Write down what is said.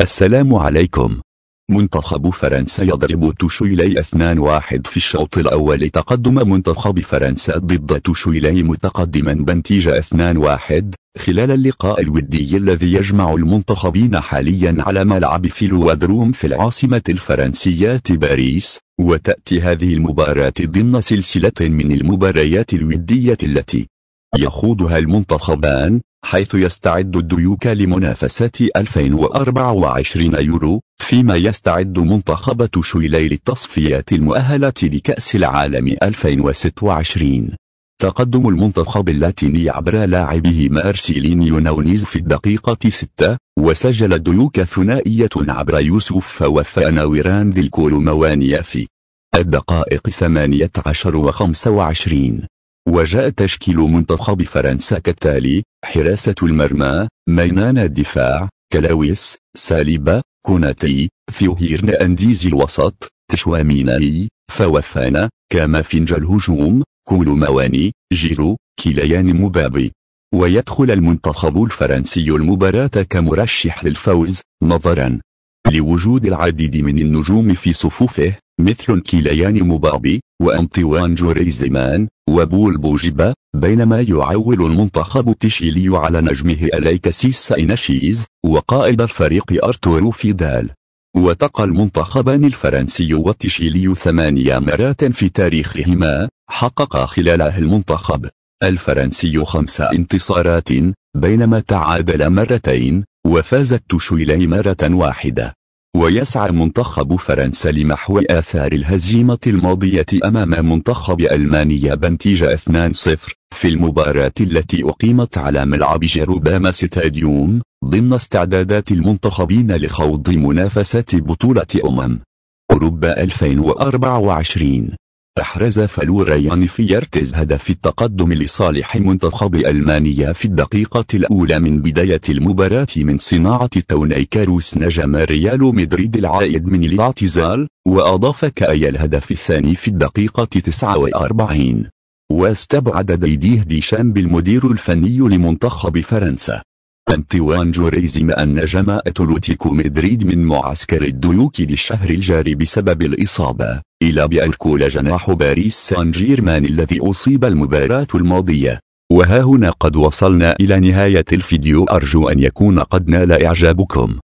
السلام عليكم منتخب فرنسا يضرب توشيلي 2-1 في الشوط الأول تقدم منتخب فرنسا ضد توشيلي متقدما بنتيجة 2-1 خلال اللقاء الودي الذي يجمع المنتخبين حاليا على ملعب فيلوادروم في العاصمة الفرنسية باريس وتأتي هذه المباراة ضمن سلسلة من المباريات الودية التي يخوضها المنتخبان حيث يستعد الديوك لمنافسة 2024 يورو فيما يستعد منتخب شويلي للتصفيات المؤهلة لكأس العالم 2026 تقدم المنتخب اللاتيني عبر لاعبه مارسيلينيو نونيز في الدقيقة 6 وسجل الديوك ثنائية عبر يوسف وفاناويران دي الكولوموانيا في الدقائق 18 و 25 وجاء تشكيل منتخب فرنسا كالتالي حراسة المرمى مينان الدفاع كلاويس ساليبا كوناتي فيوهيرن أنديزي الوسط تشواميناي فوفانا كامافينجا الهجوم مواني جيرو كيليان مبابي ويدخل المنتخب الفرنسي المباراة كمرشح للفوز نظرا لوجود العديد من النجوم في صفوفه مثل كيليان مبابي وأنطوان جوريزمان وبول بوجبا بينما يعول المنتخب التشيلي على نجمه أليكسيس ساينشيز وقائد الفريق أرتورو فيدال وتقى المنتخبان الفرنسي والتشيلي ثمانية مرات في تاريخهما حقق خلاله المنتخب الفرنسي خمس انتصارات بينما تعادل مرتين وفاز التشيلي مرة واحدة ويسعى منتخب فرنسا لمحو آثار الهزيمة الماضية أمام منتخب ألمانيا بنتيجة 2-0 في المباراة التي أقيمت على ملعب جيروباما ستاديوم ضمن استعدادات المنتخبين لخوض منافسة بطولة أمم أوروبا 2024 أحرز فالوريان فيرتز هدف التقدم لصالح منتخب ألمانيا في الدقيقة الأولى من بداية المباراة من صناعة توني كاروس نجم ريال مدريد العائد من الاعتزال وأضاف كأي الهدف الثاني في الدقيقة 49 واستبعد ديديه ديشام المدير الفني لمنتخب فرنسا أنتوان ريزم أن جماعة لوتيكو مدريد من معسكر الديوك للشهر الجاري بسبب الإصابة إلى بأركول جناح باريس سان جيرمان الذي أصيب المباراة الماضية وها هنا قد وصلنا إلى نهاية الفيديو أرجو أن يكون قد نال إعجابكم